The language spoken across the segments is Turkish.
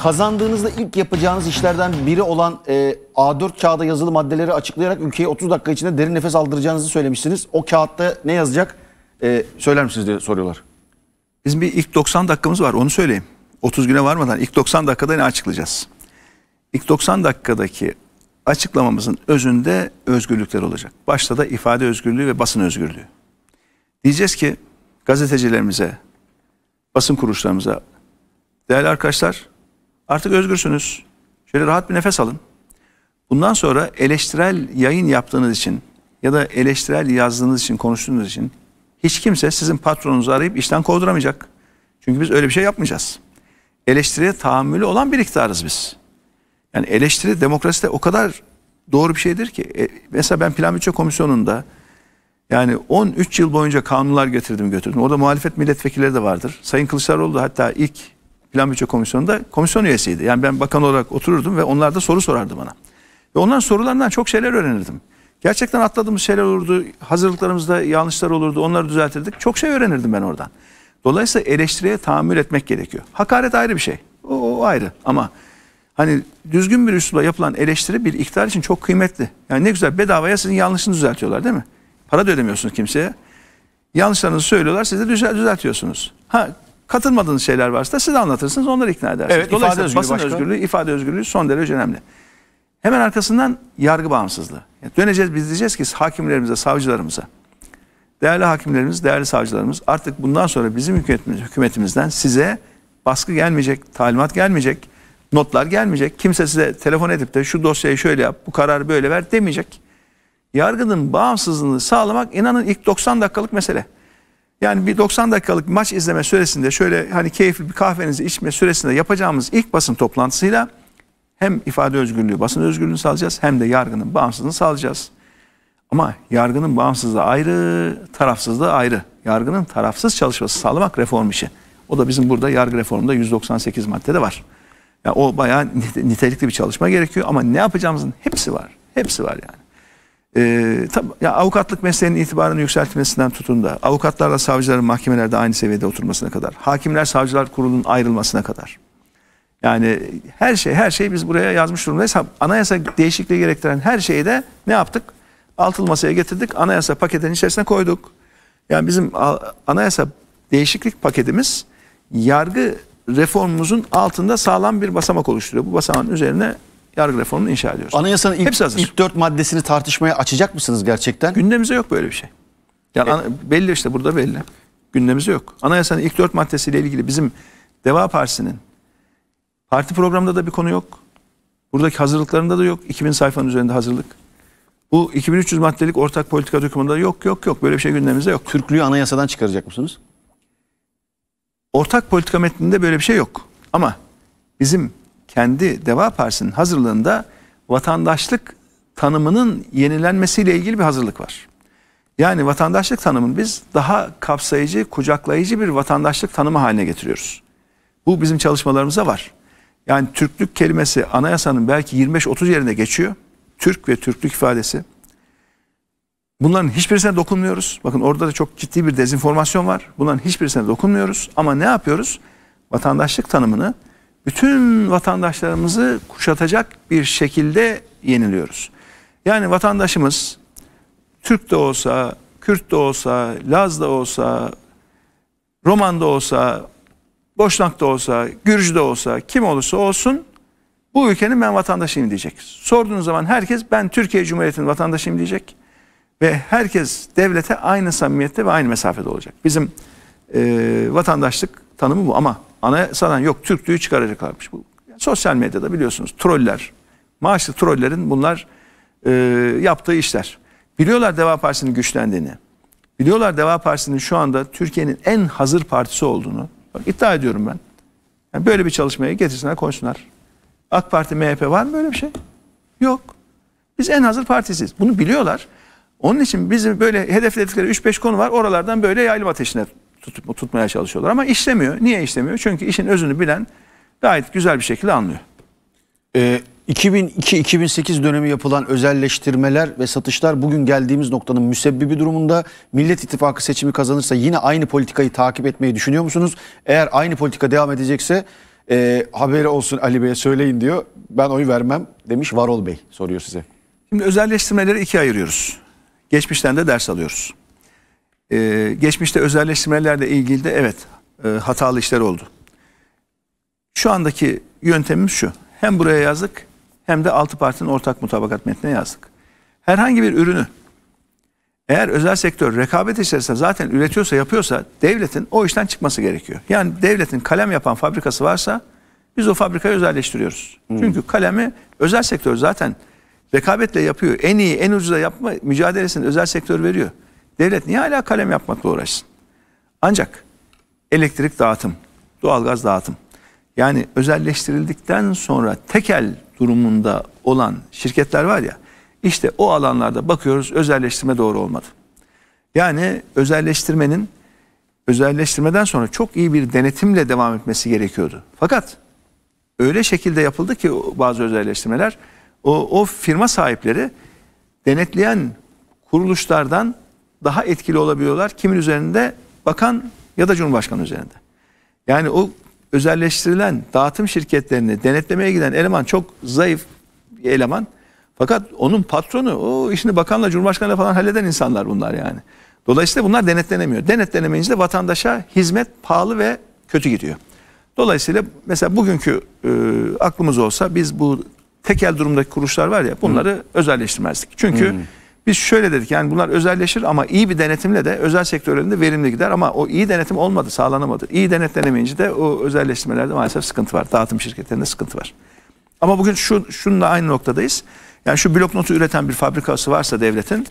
Kazandığınızda ilk yapacağınız işlerden biri olan e, A4 kağıda yazılı maddeleri açıklayarak ülkeye 30 dakika içinde derin nefes aldıracağınızı söylemişsiniz. O kağıtta ne yazacak e, söyler misiniz diye soruyorlar. Bizim bir ilk 90 dakikamız var onu söyleyeyim. 30 güne varmadan ilk 90 dakikada ne açıklayacağız? İlk 90 dakikadaki açıklamamızın özünde özgürlükler olacak. Başta da ifade özgürlüğü ve basın özgürlüğü. Diyeceğiz ki gazetecilerimize, basın kuruluşlarımıza değerli arkadaşlar Artık özgürsünüz. Şöyle rahat bir nefes alın. Bundan sonra eleştirel yayın yaptığınız için ya da eleştirel yazdığınız için, konuştuğunuz için hiç kimse sizin patronunuzu arayıp işten kovduramayacak. Çünkü biz öyle bir şey yapmayacağız. Eleştiriye tahammülü olan bir iktidarız biz. Yani eleştiri demokraside o kadar doğru bir şeydir ki. E, mesela ben Plan Bütçe Komisyonu'nda yani 13 yıl boyunca kanunlar getirdim götürdüm. Orada muhalefet milletvekilleri de vardır. Sayın Kılıçdaroğlu da hatta ilk Plan Bütçe Komisyonu'nda komisyon üyesiydi. Yani ben bakan olarak otururdum ve onlar da soru sorardı bana. Ve onların sorularından çok şeyler öğrenirdim. Gerçekten atladığımız şeyler olurdu, hazırlıklarımızda yanlışlar olurdu, onları düzeltirdik. Çok şey öğrenirdim ben oradan. Dolayısıyla eleştiriye tahammül etmek gerekiyor. Hakaret ayrı bir şey, o, o ayrı ama hani düzgün bir üslupla yapılan eleştiri bir iktidar için çok kıymetli. Yani ne güzel bedavaya sizin yanlışını düzeltiyorlar değil mi? Para da ödemiyorsunuz kimseye. Yanlışlarınızı söylüyorlar, siz de düzeltiyorsunuz. Ha Katılmadığınız şeyler varsa siz anlatırsınız, onları ikna edersiniz. Evet, Dolayısıyla ifade özgürlüğü basın başka. özgürlüğü, ifade özgürlüğü son derece önemli. Hemen arkasından yargı bağımsızlığı. Yani döneceğiz biz diyeceğiz ki hakimlerimize, savcılarımıza. Değerli hakimlerimiz, değerli savcılarımız artık bundan sonra bizim hükümetimiz, hükümetimizden size baskı gelmeyecek, talimat gelmeyecek, notlar gelmeyecek. Kimse size telefon edip de şu dosyayı şöyle yap, bu kararı böyle ver demeyecek. Yargının bağımsızlığını sağlamak inanın ilk 90 dakikalık mesele. Yani bir 90 dakikalık maç izleme süresinde şöyle hani keyifli bir kahvenizi içme süresinde yapacağımız ilk basın toplantısıyla hem ifade özgürlüğü, basın özgürlüğünü sağlayacağız hem de yargının bağımsızlığını sağlayacağız. Ama yargının bağımsızlığı ayrı, tarafsızlığı ayrı. Yargının tarafsız çalışması sağlamak reform işi. O da bizim burada yargı reformunda 198 maddede var. Yani o bayağı nitelikli bir çalışma gerekiyor ama ne yapacağımızın hepsi var. Hepsi var yani. E, tab ya avukatlık mesleğinin itibarını yükseltmesinden tutun da avukatlarla savcıların mahkemelerde aynı seviyede oturmasına kadar, hakimler savcılar kurulunun ayrılmasına kadar. Yani her şey her şey biz buraya yazmış durumdayız. Anayasa değişikliği gerektiren her şeyi de ne yaptık? Altılı masaya getirdik. Anayasa paketinin içerisine koyduk. Yani bizim anayasa değişiklik paketimiz yargı reformumuzun altında sağlam bir basamak oluşturuyor. Bu basamağın üzerine yargı reformunu inşa ediyoruz. Anayasanın ilk, Hepsi hazır. ilk dört maddesini tartışmaya açacak mısınız gerçekten? Gündemimizde yok böyle bir şey. Yani evet. belli işte burada belli. Gündemimizde yok. Anayasanın ilk dört maddesiyle ilgili bizim Deva Partisi'nin parti programında da bir konu yok. Buradaki hazırlıklarında da yok. 2000 sayfanın üzerinde hazırlık. Bu 2300 maddelik ortak politika dokümanında yok yok yok. Böyle bir şey gündemimizde yok. Türklüğü anayasadan çıkaracak mısınız? Ortak politika metninde böyle bir şey yok. Ama bizim kendi Deva Partisi'nin hazırlığında vatandaşlık tanımının yenilenmesiyle ilgili bir hazırlık var. Yani vatandaşlık tanımını biz daha kapsayıcı, kucaklayıcı bir vatandaşlık tanımı haline getiriyoruz. Bu bizim çalışmalarımızda var. Yani Türklük kelimesi anayasanın belki 25-30 yerine geçiyor. Türk ve Türklük ifadesi. Bunların hiçbirisine dokunmuyoruz. Bakın orada da çok ciddi bir dezinformasyon var. Bunların hiçbirisine dokunmuyoruz. Ama ne yapıyoruz? Vatandaşlık tanımını bütün vatandaşlarımızı kuşatacak bir şekilde yeniliyoruz. Yani vatandaşımız Türk de olsa, Kürt de olsa, Laz da olsa, Roman da olsa, Boşnak da olsa, Gürcü de olsa, kim olursa olsun bu ülkenin ben vatandaşıyım diyecek. Sorduğunuz zaman herkes ben Türkiye Cumhuriyeti'nin vatandaşıyım diyecek. Ve herkes devlete aynı samimiyette ve aynı mesafede olacak. Bizim e, vatandaşlık tanımı bu ama Anayasadan yok Türklüğü çıkaracaklarmış. Bu, yani sosyal medyada biliyorsunuz troller, maaşlı trollerin bunlar e, yaptığı işler. Biliyorlar Deva Partisi'nin güçlendiğini. Biliyorlar Deva Partisi'nin şu anda Türkiye'nin en hazır partisi olduğunu. Bak, iddia ediyorum ben. Yani böyle bir çalışmaya getirsinler konuşsunlar. AK Parti, MHP var mı böyle bir şey? Yok. Biz en hazır partisiz. Bunu biliyorlar. Onun için bizim böyle hedefledikleri 3-5 konu var. Oralardan böyle yaylım ateşine tutup, tutmaya çalışıyorlar ama işlemiyor. Niye işlemiyor? Çünkü işin özünü bilen gayet güzel bir şekilde anlıyor. Ee, 2002-2008 dönemi yapılan özelleştirmeler ve satışlar bugün geldiğimiz noktanın müsebbibi durumunda Millet İttifakı seçimi kazanırsa yine aynı politikayı takip etmeyi düşünüyor musunuz? Eğer aynı politika devam edecekse e, haberi olsun Ali Bey'e söyleyin diyor. Ben oy vermem demiş Varol Bey soruyor size. Şimdi özelleştirmeleri ikiye ayırıyoruz. Geçmişten de ders alıyoruz. Ee, geçmişte özelleştirmelerle ilgili de evet e, hatalı işler oldu. Şu andaki yöntemimiz şu. Hem buraya yazdık hem de altı partinin ortak mutabakat metnine yazdık. Herhangi bir ürünü eğer özel sektör rekabet içerisinde zaten üretiyorsa yapıyorsa devletin o işten çıkması gerekiyor. Yani devletin kalem yapan fabrikası varsa biz o fabrikayı özelleştiriyoruz. Hmm. Çünkü kalemi özel sektör zaten rekabetle yapıyor. En iyi en ucuza yapma mücadelesini özel sektör veriyor. Devlet niye hala kalem yapmakla uğraşsın? Ancak elektrik dağıtım, doğalgaz dağıtım. Yani özelleştirildikten sonra tekel durumunda olan şirketler var ya. İşte o alanlarda bakıyoruz özelleştirme doğru olmadı. Yani özelleştirmenin özelleştirmeden sonra çok iyi bir denetimle devam etmesi gerekiyordu. Fakat öyle şekilde yapıldı ki bazı özelleştirmeler o, o firma sahipleri denetleyen kuruluşlardan daha etkili olabiliyorlar. Kimin üzerinde? Bakan ya da Cumhurbaşkanı üzerinde. Yani o özelleştirilen dağıtım şirketlerini denetlemeye giden eleman çok zayıf bir eleman. Fakat onun patronu o işini bakanla cumhurbaşkanıyla falan halleden insanlar bunlar yani. Dolayısıyla bunlar denetlenemiyor. Denetlenemeyince de vatandaşa hizmet pahalı ve kötü gidiyor. Dolayısıyla mesela bugünkü e, aklımız olsa biz bu tekel durumdaki kuruluşlar var ya bunları Hı. özelleştirmezdik. Çünkü Hı. Biz şöyle dedik yani bunlar özelleşir ama iyi bir denetimle de özel sektörlerinde verimli gider ama o iyi denetim olmadı, sağlanamadı. İyi denetlenemeyince de o özelleştirmelerde maalesef sıkıntı var. Dağıtım şirketlerinde sıkıntı var. Ama bugün şu şununla aynı noktadayız. Yani şu blok notu üreten bir fabrikası varsa devletin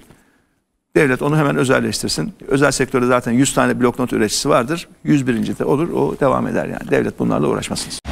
devlet onu hemen özelleştirsin. Özel sektörde zaten 100 tane blok not üreticisi vardır. 101. de olur. O devam eder yani. Devlet bunlarla uğraşmasın.